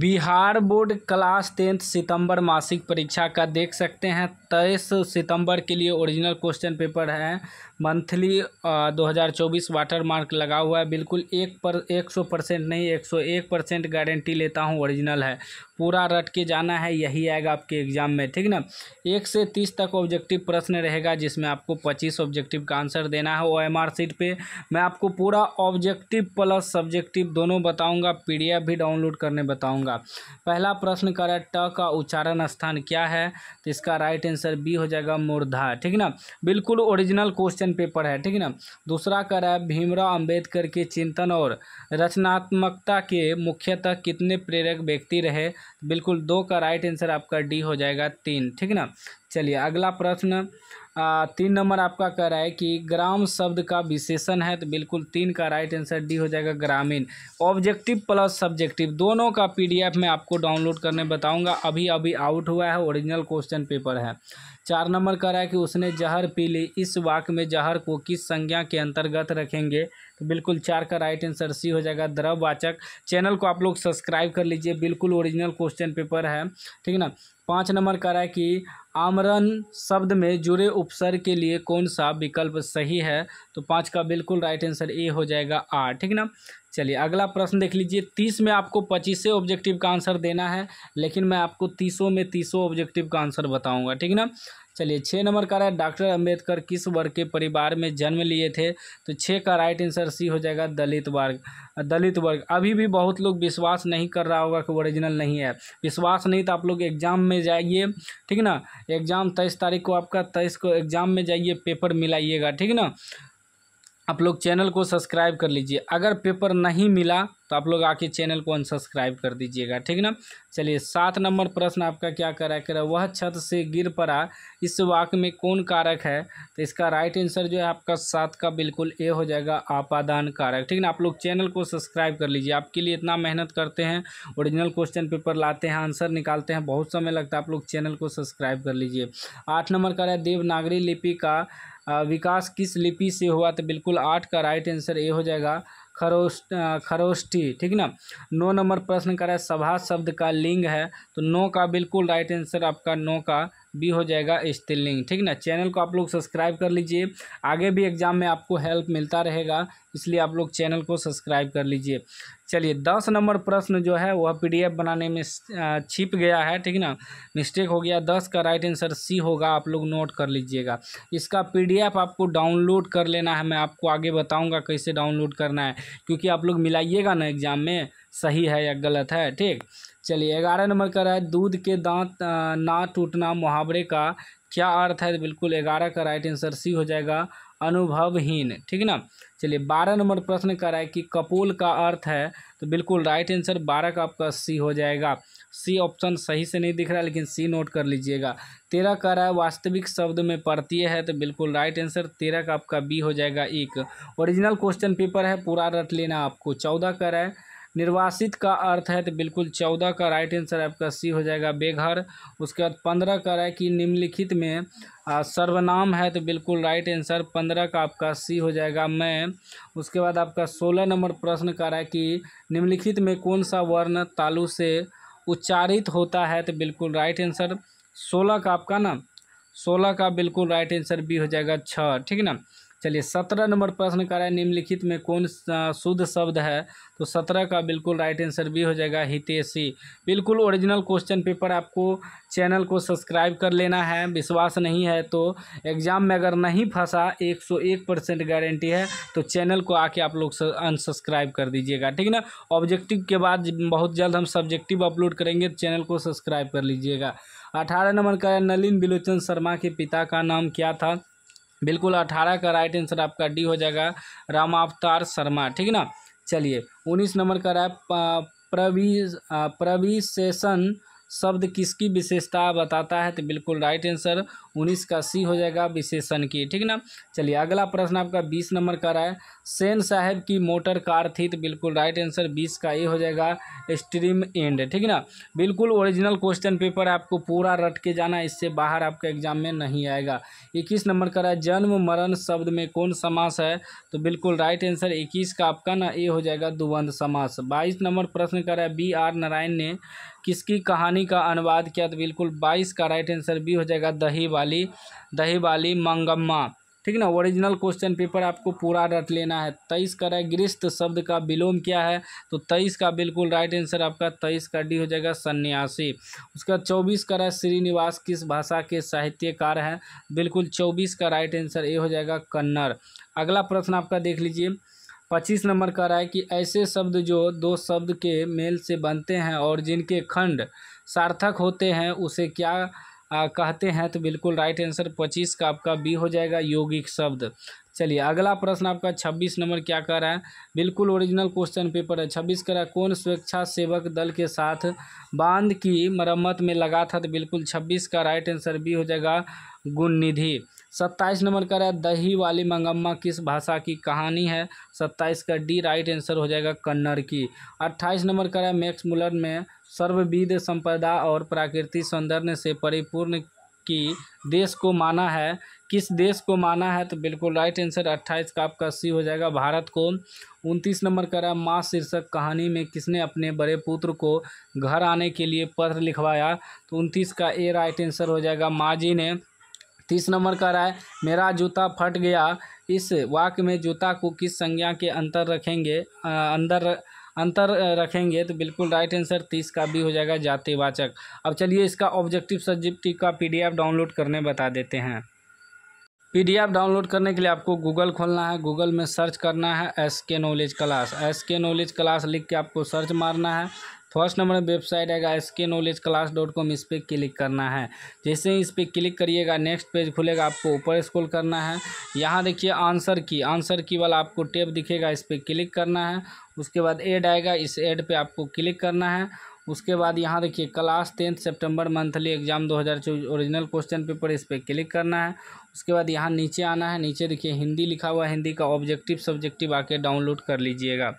Bihar board class tenth सितंबर मासिक परीक्षा का देख सकते हैं तेईस सितंबर के लिए ओरिजिनल क्वेश्चन पेपर है मंथली दो हज़ार चौबीस वाटर मार्क लगा हुआ है बिल्कुल एक पर एक सौ परसेंट नहीं एक सौ एक परसेंट गारंटी लेता हूँ ओरिजिनल है पूरा रट के जाना है यही आएगा आपके एग्जाम में ठीक ना एक से तीस तक ऑब्जेक्टिव प्रश्न रहेगा जिसमें आपको पच्चीस ऑब्जेक्टिव का आंसर देना है ओ एम आर सीट पर मैं आपको पूरा ऑब्जेक्टिव प्लस सब्जेक्टिव दोनों बताऊँगा पी डी एफ भी डाउनलोड करने बताऊँगा बताऊंगा पहला प्रश्न करें ट का उच्चारण स्थान क्या है तो इसका राइट आंसर बी हो जाएगा मुर्धा ठीक ना बिल्कुल ओरिजिनल क्वेश्चन पेपर है ठीक ना दूसरा कर रहा है भीमराव अम्बेडकर के चिंतन और रचनात्मकता के मुख्यतः कितने प्रेरक व्यक्ति रहे बिल्कुल दो का राइट आंसर आपका डी हो जाएगा तीन ठीक ना चलिए अगला प्रश्न तीन नंबर आपका कह रहा है कि ग्राम शब्द का विशेषण है तो बिल्कुल तीन का राइट आंसर डी हो जाएगा ग्रामीण ऑब्जेक्टिव प्लस सब्जेक्टिव दोनों का पीडीएफ मैं आपको डाउनलोड करने बताऊंगा अभी अभी आउट हुआ है ओरिजिनल क्वेश्चन पेपर है चार नंबर कह रहा है कि उसने जहर पी ली इस वाक में जहर को किस संज्ञा के अंतर्गत रखेंगे तो बिल्कुल चार का राइट आंसर सी हो जाएगा द्रववाचक चैनल को आप लोग सब्सक्राइब कर लीजिए बिल्कुल ओरिजिनल क्वेश्चन पेपर है ठीक है ना पाँच नंबर कह रहा है कि आमरण शब्द में जुड़े उपसर्ग के लिए कौन सा विकल्प सही है तो पाँच का बिल्कुल राइट आंसर ए हो जाएगा आ ठीक ना चलिए अगला प्रश्न देख लीजिए तीस में आपको पच्चीस ऑब्जेक्टिव का आंसर देना है लेकिन मैं आपको तीसों में तीसों ऑब्जेक्टिव का आंसर बताऊंगा ठीक ना चलिए छः नंबर का रहा डॉक्टर अम्बेडकर किस वर्ग के परिवार में जन्म लिए थे तो छः का राइट आंसर सी हो जाएगा दलित वर्ग दलित वर्ग अभी भी बहुत लोग विश्वास नहीं कर रहा होगा कि ओरिजिनल नहीं है विश्वास नहीं तो आप लोग एग्जाम में जाइए ठीक ना एग्ज़ाम तेईस तारीख को आपका तेईस को एग्ज़ाम में जाइए पेपर मिलाइएगा ठीक ना आप लोग चैनल को सब्सक्राइब कर लीजिए अगर पेपर नहीं मिला तो आप लोग आके चैनल को अनसब्सक्राइब कर दीजिएगा ठीक ना चलिए सात नंबर प्रश्न आपका क्या करा करा वह छत से गिर पड़ा इस वाक्य में कौन कारक है तो इसका राइट आंसर जो है आपका सात का बिल्कुल ए हो जाएगा आपादान कारक ठीक ना आप लोग चैनल को सब्सक्राइब कर लीजिए आपके लिए इतना मेहनत करते हैं ओरिजिनल क्वेश्चन पेपर लाते हैं आंसर निकालते हैं बहुत समय लगता है आप लोग चैनल को सब्सक्राइब कर लीजिए आठ नंबर का है देवनागरी लिपि का विकास किस लिपि से हुआ तो बिल्कुल आठ का राइट आंसर ए हो जाएगा खरोस खरोष्टी ठीक ना नौ नंबर प्रश्न कर रहा है सभा शब्द का लिंग है तो नो का बिल्कुल राइट आंसर आपका नो का बी हो जाएगा स्त्रीलिंग ठीक ना चैनल को आप लोग सब्सक्राइब कर लीजिए आगे भी एग्जाम में आपको हेल्प मिलता रहेगा इसलिए आप लोग चैनल को सब्सक्राइब कर लीजिए चलिए दस नंबर प्रश्न जो है वह पीडीएफ बनाने में छिप गया है ठीक ना मिस्टेक हो गया दस का राइट आंसर सी होगा आप लोग नोट कर लीजिएगा इसका पीडीएफ आपको डाउनलोड कर लेना है मैं आपको आगे बताऊंगा कैसे डाउनलोड करना है क्योंकि आप लोग मिलाइएगा ना एग्ज़ाम में सही है या गलत है ठीक चलिए ग्यारह नंबर का रहा है दूध के दांत ना टूटना मुहावरे का क्या अर्थ है बिल्कुल ग्यारह का राइट आंसर सी हो जाएगा अनुभवहीन ठीक है ना चलिए बारह नंबर प्रश्न कर रहा है कि कपोल का अर्थ है तो बिल्कुल राइट आंसर बारह का आपका सी हो जाएगा सी ऑप्शन सही से नहीं दिख रहा है लेकिन सी नोट कर लीजिएगा तेरह कर रहा है वास्तविक शब्द में परतीय है तो बिल्कुल राइट आंसर तेरह का आपका बी हो जाएगा एक ओरिजिनल क्वेश्चन पेपर है पूरा रट लेना आपको चौदह कर रहा है निर्वासित का अर्थ है तो बिल्कुल चौदह का राइट आंसर आपका सी हो जाएगा बेघर उसके बाद पंद्रह का रहा है कि निम्नलिखित में आ, सर्वनाम है तो बिल्कुल राइट आंसर पंद्रह का आपका सी हो जाएगा मैं उसके बाद आपका सोलह नंबर प्रश्न का रहा है कि निम्नलिखित में कौन सा वर्ण तालु से उच्चारित होता है तो बिल्कुल राइट आंसर सोलह का आपका ना सोलह का बिल्कुल राइट आंसर बी हो जाएगा छः ठीक है ना चलिए सत्रह नंबर प्रश्न कर रहा है निम्नलिखित में कौन शुद्ध शब्द है तो सत्रह का बिल्कुल राइट आंसर भी हो जाएगा हितेशी बिल्कुल ओरिजिनल क्वेश्चन पेपर आपको चैनल को सब्सक्राइब कर लेना है विश्वास नहीं है तो एग्ज़ाम में अगर नहीं फंसा एक सौ एक परसेंट गारंटी है तो चैनल को आके आप लोग अनसब्सक्राइब कर दीजिएगा ठीक ना ऑब्जेक्टिव के बाद बहुत जल्द हम सब्जेक्टिव अपलोड करेंगे चैनल को सब्सक्राइब कर लीजिएगा अठारह नंबर का नलिन बिलोचन शर्मा के पिता का नाम क्या था बिल्कुल अठारह का राइट आंसर आपका डी हो जाएगा राम अवतार शर्मा ठीक ना चलिए उन्नीस नंबर का रहा है प्रवी प्रविशेषण शब्द किसकी विशेषता बताता है तो बिल्कुल राइट आंसर उन्नीस का सी हो जाएगा विशेषण की ठीक ना चलिए अगला प्रश्न आपका बीस नंबर का रहा है सेन साहब की मोटर कार थी तो बिल्कुल राइट आंसर बीस का ए हो जाएगा स्ट्रीम एंड ठीक ना बिल्कुल ओरिजिनल क्वेश्चन पेपर आपको पूरा रट के जाना इससे बाहर आपका एग्जाम में नहीं आएगा इक्कीस नंबर का रहा है जन्म मरण शब्द में कौन समास है तो बिल्कुल राइट आंसर इक्कीस का आपका ना ए हो जाएगा दुबंध समास बाईस नंबर प्रश्न कर रहा है बी आर नारायण ने किसकी कहानी मम्मी का अनुवाद किया तो बिल्कुल बाईस का राइट आंसर बी हो जाएगा दही वाली दही वाली मंगम्मा ठीक ना ओरिजिनल क्वेश्चन पेपर आपको पूरा रट लेना है तेईस का है गृहस्थ शब्द का विलोम क्या है तो तेईस का बिल्कुल राइट आंसर आपका तेईस का डी हो जाएगा सन्यासी उसका चौबीस का है श्रीनिवास किस भाषा के साहित्यकार हैं बिल्कुल चौबीस का राइट आंसर ए हो जाएगा कन्नर अगला प्रश्न आपका देख लीजिए पच्चीस नंबर का रहा है कि ऐसे शब्द जो दो शब्द के मेल से बनते हैं और जिनके खंड सार्थक होते हैं उसे क्या आ, कहते हैं तो बिल्कुल राइट आंसर पच्चीस का आपका बी हो जाएगा यौगिक शब्द चलिए अगला प्रश्न आपका छब्बीस नंबर क्या कर रहा है बिल्कुल ओरिजिनल क्वेश्चन पेपर है छब्बीस करा कौन स्वेच्छा सेवक दल के साथ बांध की मरम्मत में लगा था तो बिल्कुल छब्बीस का राइट आंसर बी हो जाएगा गुण निधि सत्ताईस नंबर कह रहा है दही वाली मंगम्मा किस भाषा की कहानी है सत्ताईस का डी राइट आंसर हो जाएगा कन्नड़ की अट्ठाईस नंबर का रहा मैक्स मुलर में सर्वविध संपदा और प्राकृतिक सौंदर्य से परिपूर्ण की देश को माना है किस देश को माना है तो बिल्कुल राइट आंसर अट्ठाईस का आपका सी हो जाएगा भारत को उनतीस नंबर का रहा माँ शीर्षक कहानी में किसने अपने बड़े पुत्र को घर आने के लिए पत्र लिखवाया तो उनतीस का ए राइट आंसर हो जाएगा माँ जी ने तीस नंबर कर रहा है मेरा जूता फट गया इस वाक्य में जूता को किस संज्ञा के अंतर रखेंगे आ, अंदर अंतर रखेंगे तो बिल्कुल राइट आंसर तीस का भी हो जाएगा जातिवाचक अब चलिए इसका ऑब्जेक्टिव सब्जेक्टिव का पी डाउनलोड करने बता देते हैं पी डाउनलोड करने के लिए आपको गूगल खोलना है गूगल में सर्च करना है S K knowledge class S K knowledge class लिख के आपको सर्च मारना है फर्स्ट नंबर में वेबसाइट आएगा S K knowledge class dot com इस पर क्लिक करना है जैसे ही इस पर क्लिक करिएगा नेक्स्ट पेज खुलेगा आपको ऊपर स्क्रॉल करना है यहाँ देखिए आंसर की आंसर की वाला आपको टेप दिखेगा इस पर क्लिक करना है उसके बाद एड आएगा इस एड पे आपको क्लिक करना है उसके बाद यहाँ देखिए class tenth September monthly exam चौबीस ओरिजिनल क्वेश्चन पेपर इस पर पे क्लिक करना है उसके बाद यहाँ नीचे आना है नीचे देखिए हिंदी लिखा हुआ है हिंदी का ऑब्जेक्टिव सब्जेक्टिव आके डाउनलोड कर लीजिएगा